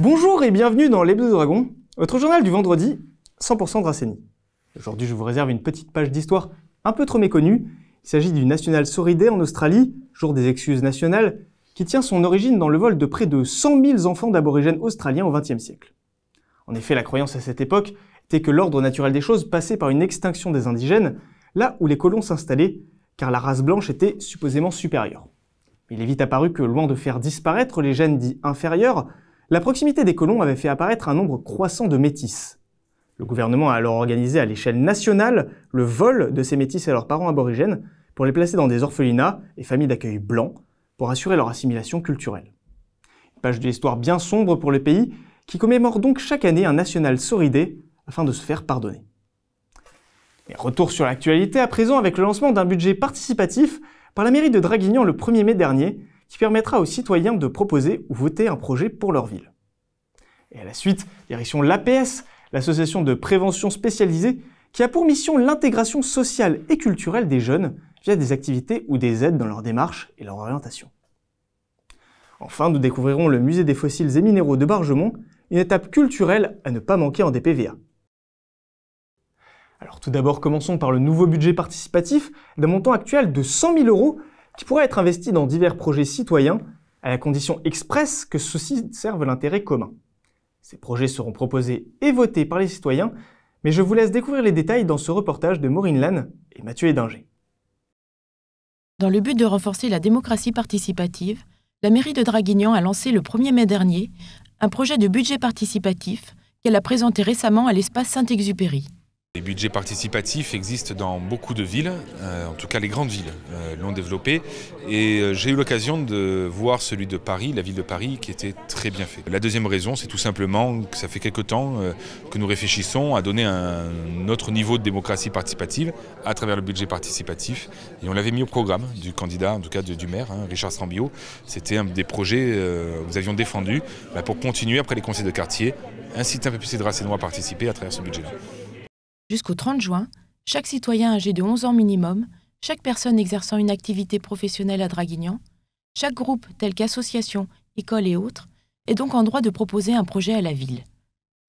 Bonjour et bienvenue dans Les l'Hebdo Dragon, votre journal du vendredi 100% Dracénie. Aujourd'hui, je vous réserve une petite page d'histoire un peu trop méconnue. Il s'agit du National Soridé en Australie, jour des excuses nationales, qui tient son origine dans le vol de près de 100 000 enfants d'aborigènes australiens au XXe siècle. En effet, la croyance à cette époque était que l'ordre naturel des choses passait par une extinction des indigènes, là où les colons s'installaient, car la race blanche était supposément supérieure. Il est vite apparu que, loin de faire disparaître les gènes dits inférieurs, la proximité des colons avait fait apparaître un nombre croissant de métis. Le gouvernement a alors organisé à l'échelle nationale le vol de ces métis à leurs parents aborigènes pour les placer dans des orphelinats et familles d'accueil blancs pour assurer leur assimilation culturelle. Une page de l'histoire bien sombre pour le pays qui commémore donc chaque année un national soridé afin de se faire pardonner. retour sur l'actualité à présent avec le lancement d'un budget participatif par la mairie de Draguignan le 1er mai dernier qui permettra aux citoyens de proposer ou voter un projet pour leur ville. Et à la suite, direction l'APS, l'association de prévention spécialisée, qui a pour mission l'intégration sociale et culturelle des jeunes via des activités ou des aides dans leur démarche et leur orientation. Enfin, nous découvrirons le musée des fossiles et minéraux de Bargemont, une étape culturelle à ne pas manquer en DPVA. Alors tout d'abord, commençons par le nouveau budget participatif d'un montant actuel de 100 000 euros qui pourraient être investis dans divers projets citoyens à la condition expresse que ceux-ci servent l'intérêt commun. Ces projets seront proposés et votés par les citoyens, mais je vous laisse découvrir les détails dans ce reportage de Maureen Lannes et Mathieu Edinger. Dans le but de renforcer la démocratie participative, la mairie de Draguignan a lancé le 1er mai dernier un projet de budget participatif qu'elle a présenté récemment à l'espace Saint-Exupéry. Les budgets participatifs existent dans beaucoup de villes, euh, en tout cas les grandes villes euh, l'ont développé. Et euh, j'ai eu l'occasion de voir celui de Paris, la ville de Paris, qui était très bien fait. La deuxième raison, c'est tout simplement que ça fait quelque temps que nous réfléchissons à donner un, autre niveau de démocratie participative à travers le budget participatif. Et on l'avait mis au programme du candidat, en tout cas du maire, hein, Richard Strambio. C'était un des projets que nous avions défendus bah, pour continuer après les conseils de quartier, inciter un peu plus les noirs à participer à travers ce budget-là. Jusqu'au 30 juin, chaque citoyen âgé de 11 ans minimum, chaque personne exerçant une activité professionnelle à Draguignan, chaque groupe tel qu'association, école et autres, est donc en droit de proposer un projet à la ville.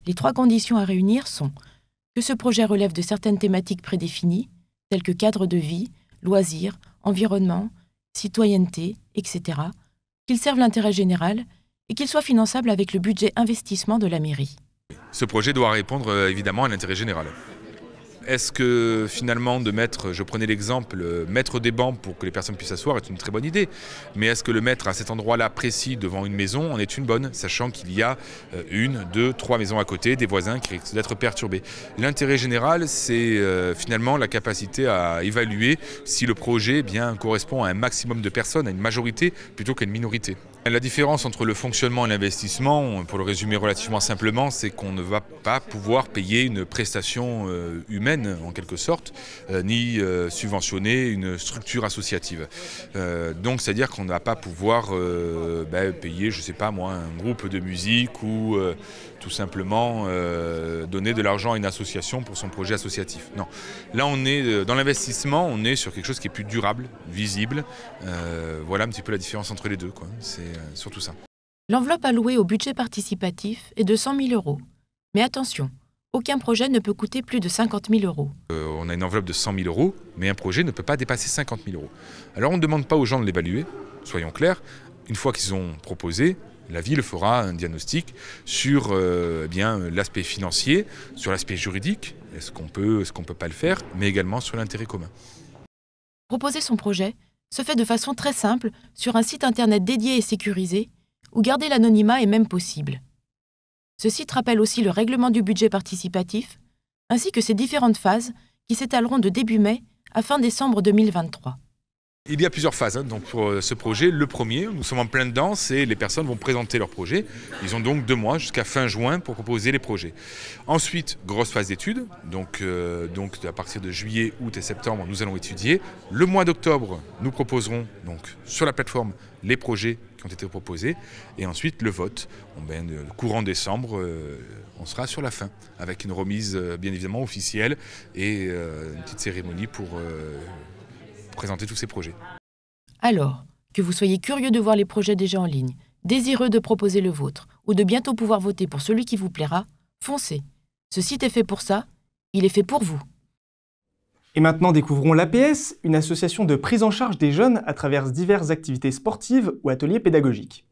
Les trois conditions à réunir sont que ce projet relève de certaines thématiques prédéfinies, telles que cadre de vie, loisirs, environnement, citoyenneté, etc., qu'il serve l'intérêt général et qu'il soit finançable avec le budget investissement de la mairie. Ce projet doit répondre euh, évidemment à l'intérêt général. Est-ce que finalement de mettre, je prenais l'exemple, euh, mettre des bancs pour que les personnes puissent s'asseoir est une très bonne idée, mais est-ce que le mettre à cet endroit-là précis devant une maison en est une bonne, sachant qu'il y a euh, une, deux, trois maisons à côté, des voisins qui risquent d'être perturbés L'intérêt général, c'est euh, finalement la capacité à évaluer si le projet eh bien, correspond à un maximum de personnes, à une majorité plutôt qu'à une minorité. La différence entre le fonctionnement et l'investissement, pour le résumer relativement simplement, c'est qu'on ne va pas pouvoir payer une prestation euh, humaine en quelque sorte, euh, ni euh, subventionner une structure associative. Donc c'est-à-dire qu'on ne va pas pouvoir ben, payer, je ne sais pas moi, un groupe de musique ou tout simplement donner de l'argent à une association pour son projet associatif. Non. Là on est dans l'investissement, on est sur quelque chose qui est plus durable, visible. voilà un petit peu la différence entre les deux. Quoi. Euh, L'enveloppe allouée au budget participatif est de 100 000 euros. Mais attention, aucun projet ne peut coûter plus de 50 000 euros. Euh, on a une enveloppe de 100 000 euros, mais un projet ne peut pas dépasser 50 000 euros. Alors on ne demande pas aux gens de l'évaluer, soyons clairs. Une fois qu'ils ont proposé, la ville fera un diagnostic sur euh, eh l'aspect financier, sur l'aspect juridique, est-ce qu'on peut, est-ce qu'on peut pas le faire, mais également sur l'intérêt commun. Proposer son projet, se fait de façon très simple sur un site internet dédié et sécurisé, où garder l'anonymat est même possible. Ce site rappelle aussi le règlement du budget participatif, ainsi que ses différentes phases qui s'étaleront de début mai à fin décembre 2023. Il y a plusieurs phases hein, donc pour euh, ce projet. Le premier, nous sommes en plein danse et les personnes vont présenter leurs projets. Ils ont donc deux mois jusqu'à fin juin pour proposer les projets. Ensuite, grosse phase d'études. Donc, euh, donc à partir de juillet, août et septembre, nous allons étudier. Le mois d'octobre, nous proposerons donc sur la plateforme les projets qui ont été proposés. Et ensuite, le vote. ben, courant décembre, euh, on sera sur la fin, avec une remise bien évidemment officielle et une petite cérémonie pour présenter tous ces projets. Alors, que vous soyez curieux de voir les projets déjà en ligne, désireux de proposer le vôtre ou de bientôt pouvoir voter pour celui qui vous plaira, foncez. Ce site est fait pour ça, il est fait pour vous. Et maintenant, découvrons l'APS, une association de prise en charge des jeunes à travers diverses activités sportives ou ateliers pédagogiques.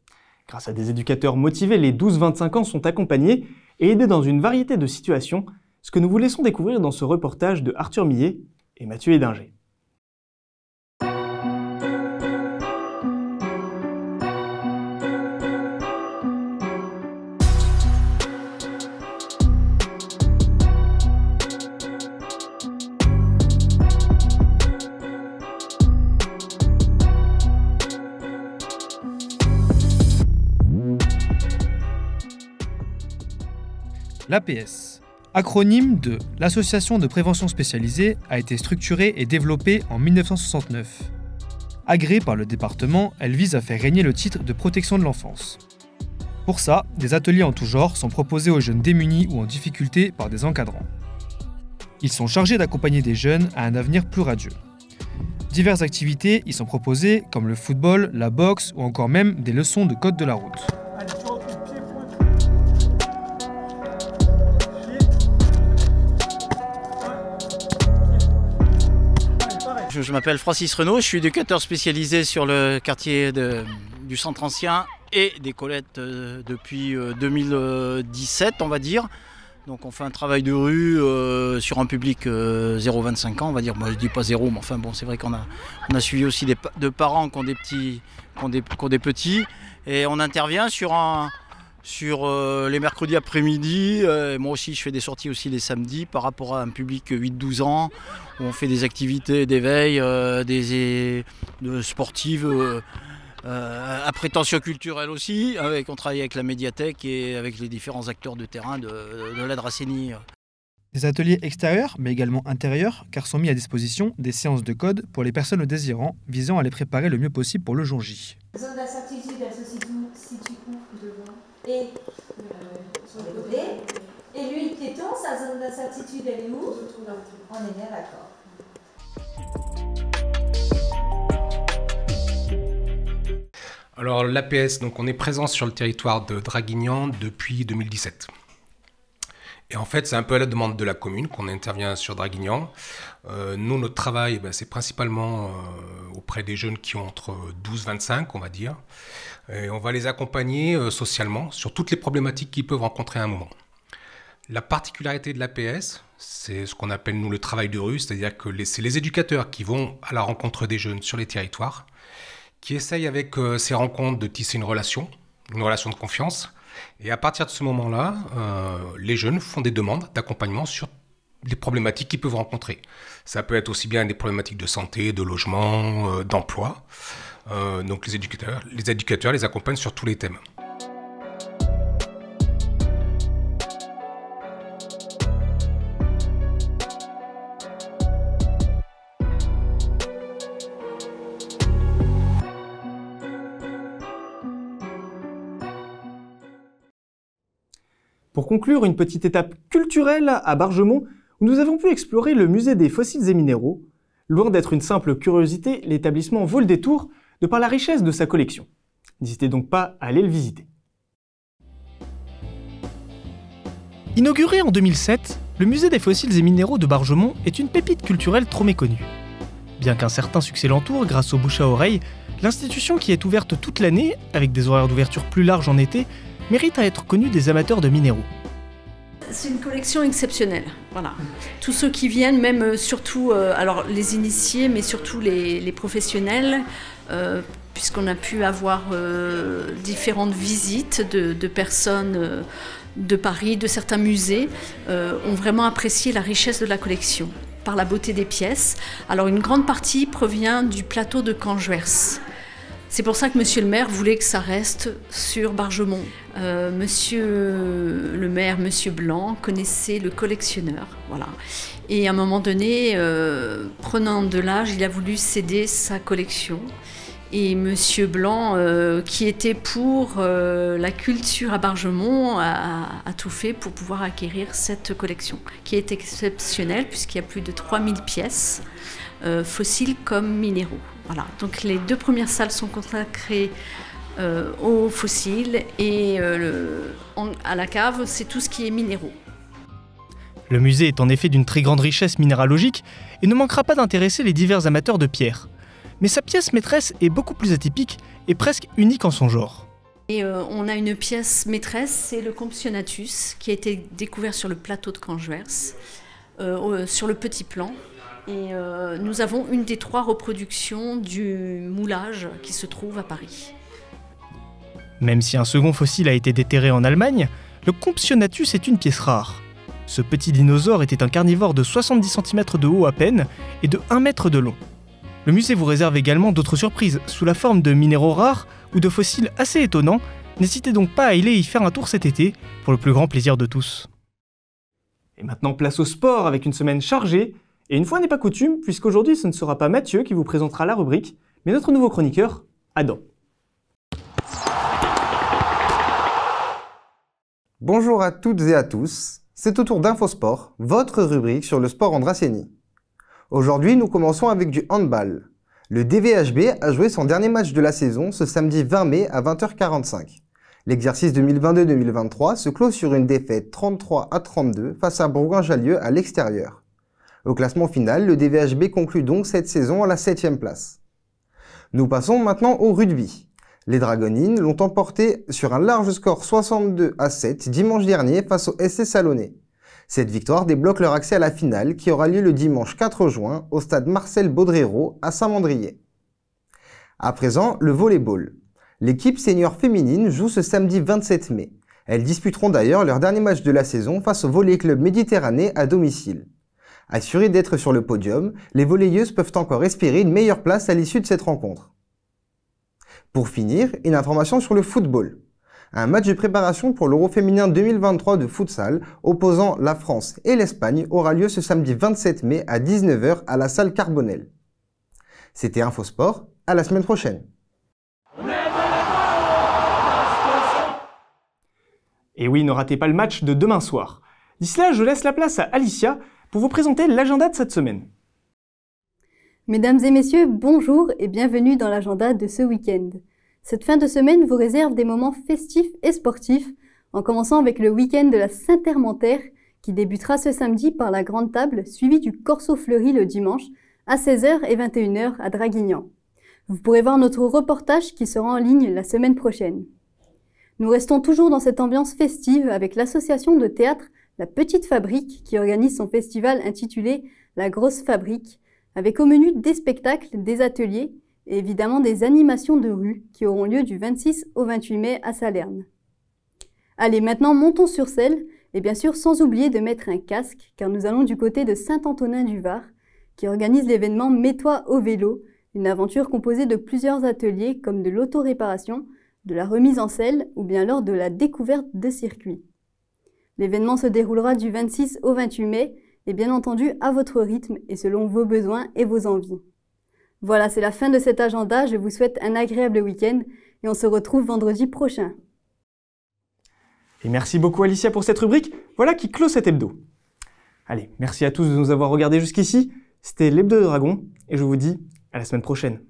Grâce à des éducateurs motivés, les 12-25 ans sont accompagnés et aidés dans une variété de situations, ce que nous vous laissons découvrir dans ce reportage de Arthur Millet et Mathieu Edinger. l'APS. Acronyme de l'Association de prévention spécialisée a été structurée et développée en 1969. Agrée par le département, elle vise à faire régner le titre de protection de l'enfance. Pour ça, des ateliers en tout genre sont proposés aux jeunes démunis ou en difficulté par des encadrants. Ils sont chargés d'accompagner des jeunes à un avenir plus radieux. Diverses activités y sont proposées, comme le football, la boxe ou encore même des leçons de code de la route. je, m'appelle Francis Renaud, je suis éducateur spécialisé sur le quartier du centre ancien et des Colettes euh, depuis 2017, euh, on va dire. Donc on fait un travail de rue euh, sur un public 0-25 ans, on va dire. Moi je dis pas zéro, mais enfin bon, c'est vrai qu'on a, suivi aussi des parents qui des petits, qui ont des petits, et on intervient sur un, sur euh, les mercredis après-midi. Euh, moi aussi, je fais des sorties aussi les samedis par rapport à un public 8-12 ans où on fait des activités d'éveil, euh, des sportives. à prétention culturelle aussi, avec, on travaille avec la médiathèque et avec les différents acteurs de terrain de, de, la Dracénie. Des ateliers extérieurs, mais également intérieurs, car sont mis à disposition des séances de code pour les personnes désirant, visant à les préparer le mieux possible pour le jour J et sur le côté. Et lui, piéton, sa zone d'incertitude, elle est où On est bien d'accord. Alors l'APS, donc on est présent sur le territoire de Draguignan depuis 2017. Et en fait, c'est un peu à la demande de la commune qu'on intervient sur Draguignan. Euh, nous, notre travail, eh ben, c'est principalement euh, auprès des jeunes qui ont entre 12 et 25, on va dire. Et on va les accompagner euh, socialement sur toutes les problématiques qu'ils peuvent rencontrer à un moment. La particularité de l'APS, c'est ce qu'on appelle nous le travail de rue, c'est-à-dire que c'est les éducateurs qui vont à la rencontre des jeunes sur les territoires, qui essayent avec ces rencontres de tisser une relation, une relation de confiance, et à partir de ce moment-là, euh, les jeunes font des demandes d'accompagnement sur les problématiques qu'ils peuvent rencontrer. Ça peut être aussi bien des problématiques de santé, de logement, euh, d'emploi. Euh, donc les éducateurs, les éducateurs les accompagnent sur tous les thèmes. conclure, une petite étape culturelle à Bargemont, où nous avons pu explorer le musée des fossiles et minéraux. Loin d'être une simple curiosité, l'établissement vaut le détour de par la richesse de sa collection. N'hésitez donc pas à aller le visiter. Inauguré en 2007, le musée des fossiles et minéraux de Bargemont est une pépite culturelle trop méconnue. Bien qu'un certain succès l'entoure grâce aux bouche à oreille, l'institution qui est ouverte toute l'année, avec des horaires d'ouverture plus larges en été, mérite à être connue des amateurs de minéraux c'est une collection exceptionnelle. Voilà. Tous ceux qui viennent, même euh, surtout, euh, alors les initiés, mais surtout les, professionnels, euh, puisqu'on a pu avoir différentes visites de, personnes de Paris, de certains musées, ont vraiment apprécié la richesse de la collection par la beauté des pièces. Alors une grande partie provient du plateau de Canjouers. C'est pour ça que Monsieur le maire voulait que ça reste sur Bargemont. Euh, monsieur le maire, Monsieur Blanc, connaissait le collectionneur. Voilà. Et à un moment donné, euh, prenant de l'âge, il a voulu céder sa collection. Et Monsieur Blanc, euh, qui était pour la culture à Bargemont, a, a, tout fait pour pouvoir acquérir cette collection, qui est exceptionnelle puisqu'il y a plus de 3000 pièces fossiles comme minéraux donc les deux premières salles sont consacrées euh, aux fossiles et euh, à la cave, c'est tout ce qui est minéraux. Le musée est en effet d'une très grande richesse minéralogique et ne manquera pas d'intéresser les divers amateurs de pierre. Mais sa pièce maîtresse est beaucoup plus atypique et presque unique en son genre. Et euh, on a une pièce maîtresse, c'est le Compsionatus, qui a été découvert sur le plateau de Canjuers, sur le petit plan. Et euh, nous avons une des trois reproductions du moulage qui se trouve à Paris. Même si un second fossile a été déterré en Allemagne, le Compsognathus est une pièce rare. Ce petit dinosaure était un carnivore de 70 cm de haut à peine et de 1 mètre de long. Le musée vous réserve également d'autres surprises sous la forme de minéraux rares ou de fossiles assez étonnants. N'hésitez donc pas à aller y faire un tour cet été pour le plus grand plaisir de tous. Et maintenant, place au sport avec une semaine chargée et une fois n'est pas coutume, puisqu'aujourd'hui ce ne sera pas Mathieu qui vous présentera la rubrique, mais notre nouveau chroniqueur, Adam. Bonjour à toutes et à tous, c'est au tour d'Infosport, votre rubrique sur le sport Dracénie. Aujourd'hui, nous commençons avec du handball. Le DVHB a joué son dernier match de la saison ce samedi 20 mai à 20h45. L'exercice 2022-2023 se clôt sur une défaite 33 à 32 face à bourgoin Jalieu à l'extérieur. Au classement final, le DVHB conclut donc cette saison à la 7 place. Nous passons maintenant au rugby. Les Dragonines l'ont emporté sur un large score 62 à 7 dimanche dernier face au SC Salonnet. Cette victoire débloque leur accès à la finale qui aura lieu le dimanche 4 juin au stade Marcel Baudrero à Saint-Mandrier. À présent, le volleyball. L'équipe senior féminine joue ce samedi 27 mai. Elles disputeront d'ailleurs leur dernier match de la saison face au Volley Club Méditerranée à domicile. Assurés d'être sur le podium, les volleyeuses peuvent encore espérer une meilleure place à l'issue de cette rencontre. Pour finir, une information sur le football. Un match de préparation pour l'Euro féminin 2023 de futsal opposant la France et l'Espagne aura lieu ce samedi 27 mai à 19h à la salle Carbonel. C'était Infosport, à la semaine prochaine. Et oui, ne ratez pas le match de demain soir. D'ici là, je laisse la place à Alicia pour vous présenter l'agenda de cette semaine. Mesdames et messieurs, bonjour et bienvenue dans l'agenda de ce week-end. Cette fin de semaine vous réserve des moments festifs et sportifs, en commençant avec le week-end de la saint ermentaire qui débutera ce samedi par la Grande Table, suivie du Corso Fleuri le dimanche, à 16h et 21h à Draguignan. Vous pourrez voir notre reportage qui sera en ligne la semaine prochaine. Nous restons toujours dans cette ambiance festive avec l'association de théâtre la Petite Fabrique, qui organise son festival intitulé La Grosse Fabrique, avec au menu des spectacles, des ateliers et évidemment des animations de rue qui auront lieu du 26 au 28 mai à Salerne. Allez, maintenant montons sur selle et bien sûr sans oublier de mettre un casque car nous allons du côté de Saint-Antonin-du-Var qui organise l'événement Mets-toi au vélo, une aventure composée de plusieurs ateliers comme de l'autoréparation, de la remise en selle ou bien lors de la découverte de circuits. L'événement se déroulera du 26 au 28 mai et bien entendu à votre rythme et selon vos besoins et vos envies. Voilà, c'est la fin de cet agenda. Je vous souhaite un agréable week-end et on se retrouve vendredi prochain. Et merci beaucoup Alicia pour cette rubrique. Voilà qui clôt cet hebdo. Allez, merci à tous de nous avoir regardés jusqu'ici. C'était l'hebdo de Dragon et je vous dis à la semaine prochaine.